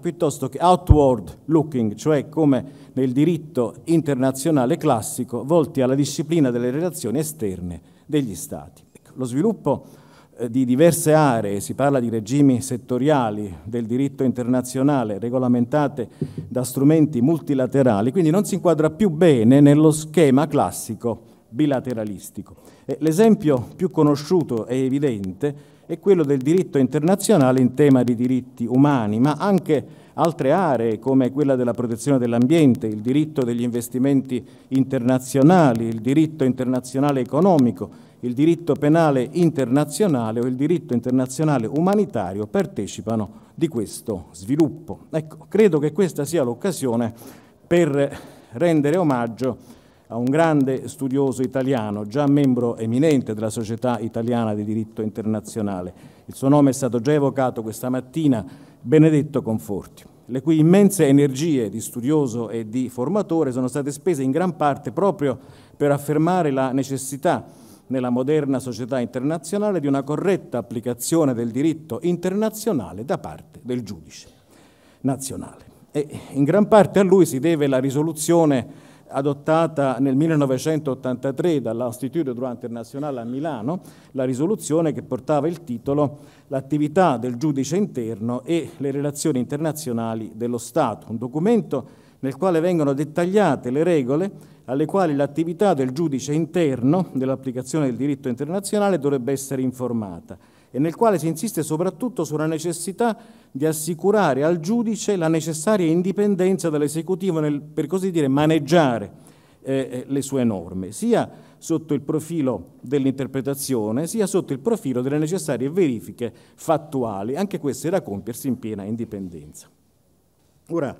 piuttosto che outward looking, cioè come nel diritto internazionale classico, volti alla disciplina delle relazioni esterne degli Stati. Ecco, lo sviluppo eh, di diverse aree, si parla di regimi settoriali del diritto internazionale regolamentate da strumenti multilaterali, quindi non si inquadra più bene nello schema classico bilateralistico. L'esempio più conosciuto e evidente e quello del diritto internazionale in tema di diritti umani, ma anche altre aree come quella della protezione dell'ambiente, il diritto degli investimenti internazionali, il diritto internazionale economico, il diritto penale internazionale o il diritto internazionale umanitario partecipano di questo sviluppo. Ecco, credo che questa sia l'occasione per rendere omaggio a un grande studioso italiano, già membro eminente della Società Italiana di Diritto Internazionale. Il suo nome è stato già evocato questa mattina, Benedetto Conforti, le cui immense energie di studioso e di formatore sono state spese in gran parte proprio per affermare la necessità nella moderna società internazionale di una corretta applicazione del diritto internazionale da parte del giudice nazionale. E in gran parte a lui si deve la risoluzione adottata nel 1983 dall'Instituto Droit Internazionale a Milano, la risoluzione che portava il titolo L'attività del giudice interno e le relazioni internazionali dello Stato, un documento nel quale vengono dettagliate le regole alle quali l'attività del giudice interno dell'applicazione del diritto internazionale dovrebbe essere informata e nel quale si insiste soprattutto sulla necessità di assicurare al giudice la necessaria indipendenza dell'esecutivo nel, per così dire, maneggiare eh, eh, le sue norme, sia sotto il profilo dell'interpretazione, sia sotto il profilo delle necessarie verifiche fattuali, anche queste da compiersi in piena indipendenza. Ora,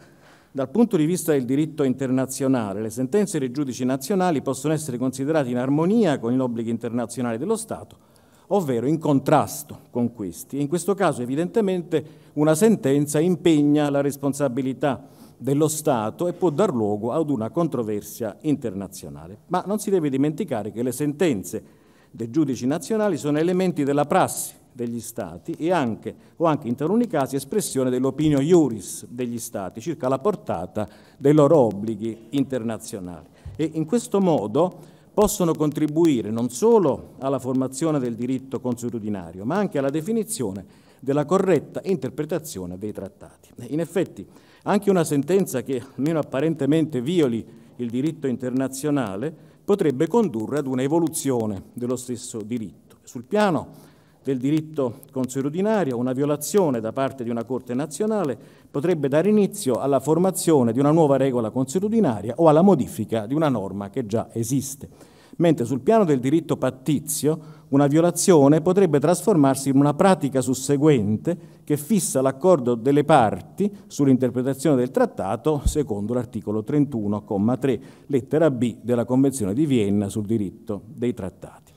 dal punto di vista del diritto internazionale, le sentenze dei giudici nazionali possono essere considerate in armonia con gli obblighi internazionali dello Stato, ovvero in contrasto con questi. In questo caso evidentemente una sentenza impegna la responsabilità dello Stato e può dar luogo ad una controversia internazionale. Ma non si deve dimenticare che le sentenze dei giudici nazionali sono elementi della prassi degli Stati e anche, o anche in taluni casi, espressione dell'opinio iuris degli Stati circa la portata dei loro obblighi internazionali. E in questo modo possono contribuire non solo alla formazione del diritto consuetudinario, ma anche alla definizione della corretta interpretazione dei trattati. In effetti, anche una sentenza che meno apparentemente violi il diritto internazionale potrebbe condurre ad una evoluzione dello stesso diritto. Sul piano del diritto consuetudinario, una violazione da parte di una Corte nazionale potrebbe dare inizio alla formazione di una nuova regola consuetudinaria o alla modifica di una norma che già esiste mentre sul piano del diritto pattizio una violazione potrebbe trasformarsi in una pratica susseguente che fissa l'accordo delle parti sull'interpretazione del trattato secondo l'articolo 31,3 lettera B della Convenzione di Vienna sul diritto dei trattati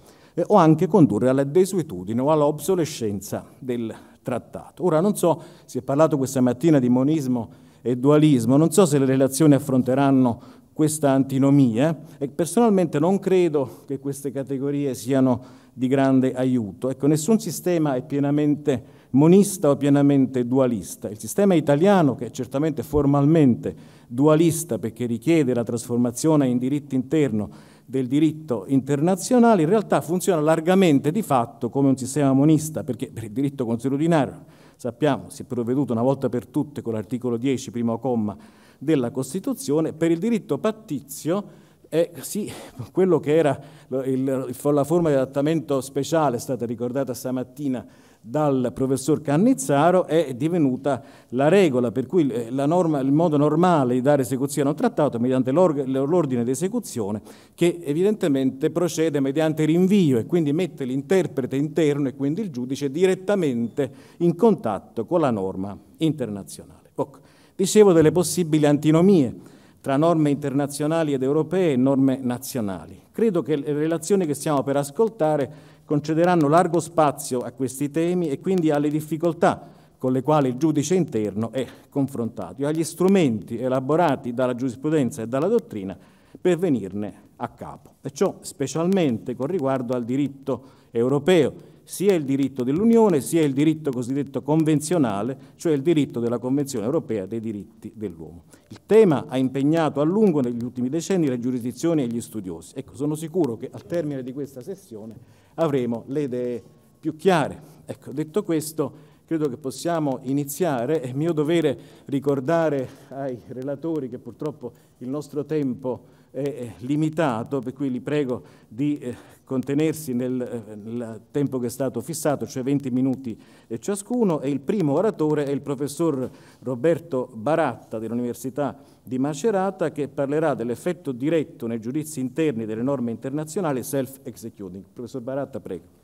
o anche condurre alla desuetudine o all'obsolescenza del trattato. Ora non so, si è parlato questa mattina di monismo e dualismo, non so se le relazioni affronteranno questa antinomia eh, e personalmente non credo che queste categorie siano di grande aiuto. Ecco, nessun sistema è pienamente monista o pienamente dualista. Il sistema italiano, che è certamente formalmente dualista perché richiede la trasformazione in diritto interno del diritto internazionale, in realtà funziona largamente di fatto come un sistema monista, perché per il diritto consuetudinario, sappiamo, si è provveduto una volta per tutte con l'articolo 10, primo comma della Costituzione, per il diritto pattizio eh, sì, quello che era eh, il, la forma di adattamento speciale, è stata ricordata stamattina dal professor Cannizzaro, è divenuta la regola, per cui eh, norma, il modo normale di dare esecuzione a un trattato è mediante l'ordine di esecuzione, che evidentemente procede mediante rinvio e quindi mette l'interprete interno e quindi il giudice direttamente in contatto con la norma internazionale. Poco dicevo, delle possibili antinomie tra norme internazionali ed europee e norme nazionali. Credo che le relazioni che stiamo per ascoltare concederanno largo spazio a questi temi e quindi alle difficoltà con le quali il giudice interno è confrontato e agli strumenti elaborati dalla giurisprudenza e dalla dottrina per venirne a capo. E ciò specialmente con riguardo al diritto europeo sia il diritto dell'Unione sia il diritto cosiddetto convenzionale, cioè il diritto della Convenzione europea dei diritti dell'uomo. Il tema ha impegnato a lungo negli ultimi decenni le giurisdizioni e gli studiosi. Ecco, sono sicuro che al termine di questa sessione avremo le idee più chiare. Ecco, detto questo, credo che possiamo iniziare. È mio dovere ricordare ai relatori che purtroppo il nostro tempo eh, limitato, per cui li prego di eh, contenersi nel, eh, nel, tempo che è stato fissato, cioè 20 minuti eh, ciascuno, e il primo oratore è il professor Roberto Baratta dell'Università di Macerata che parlerà dell'effetto diretto nei giudizi interni delle norme internazionali self-executing. Professor Baratta, prego.